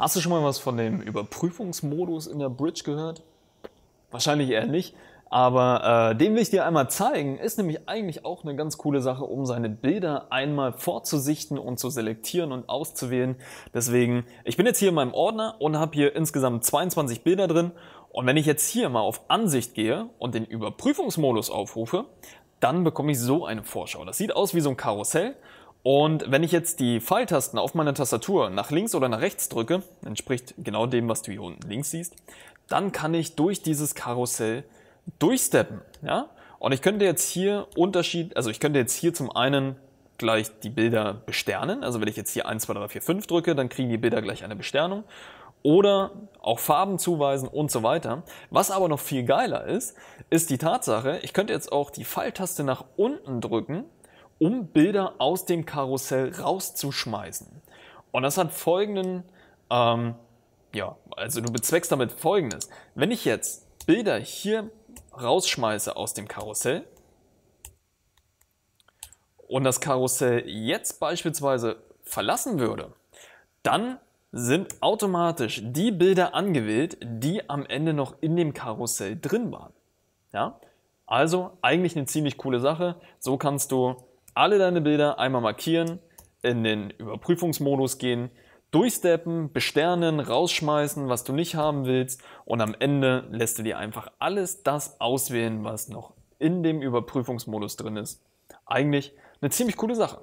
Hast du schon mal was von dem Überprüfungsmodus in der Bridge gehört? Wahrscheinlich eher nicht. Aber äh, den will ich dir einmal zeigen. Ist nämlich eigentlich auch eine ganz coole Sache, um seine Bilder einmal vorzusichten und zu selektieren und auszuwählen. Deswegen, ich bin jetzt hier in meinem Ordner und habe hier insgesamt 22 Bilder drin. Und wenn ich jetzt hier mal auf Ansicht gehe und den Überprüfungsmodus aufrufe, dann bekomme ich so eine Vorschau. Das sieht aus wie so ein Karussell und wenn ich jetzt die Pfeiltasten auf meiner Tastatur nach links oder nach rechts drücke, entspricht genau dem, was du hier unten links siehst, dann kann ich durch dieses Karussell durchsteppen. Ja? Und ich könnte jetzt hier Unterschied, also ich könnte jetzt hier zum einen gleich die Bilder besternen. Also wenn ich jetzt hier 1, 2, 3, 4, 5 drücke, dann kriegen die Bilder gleich eine Besternung. Oder auch Farben zuweisen und so weiter. Was aber noch viel geiler ist, ist die Tatsache, ich könnte jetzt auch die Pfeiltaste nach unten drücken um Bilder aus dem Karussell rauszuschmeißen. Und das hat folgenden, ähm, ja, also du bezweckst damit folgendes. Wenn ich jetzt Bilder hier rausschmeiße aus dem Karussell und das Karussell jetzt beispielsweise verlassen würde, dann sind automatisch die Bilder angewählt, die am Ende noch in dem Karussell drin waren. Ja? Also eigentlich eine ziemlich coole Sache. So kannst du alle deine Bilder einmal markieren, in den Überprüfungsmodus gehen, durchsteppen, besternen, rausschmeißen, was du nicht haben willst und am Ende lässt du dir einfach alles das auswählen, was noch in dem Überprüfungsmodus drin ist. Eigentlich eine ziemlich coole Sache.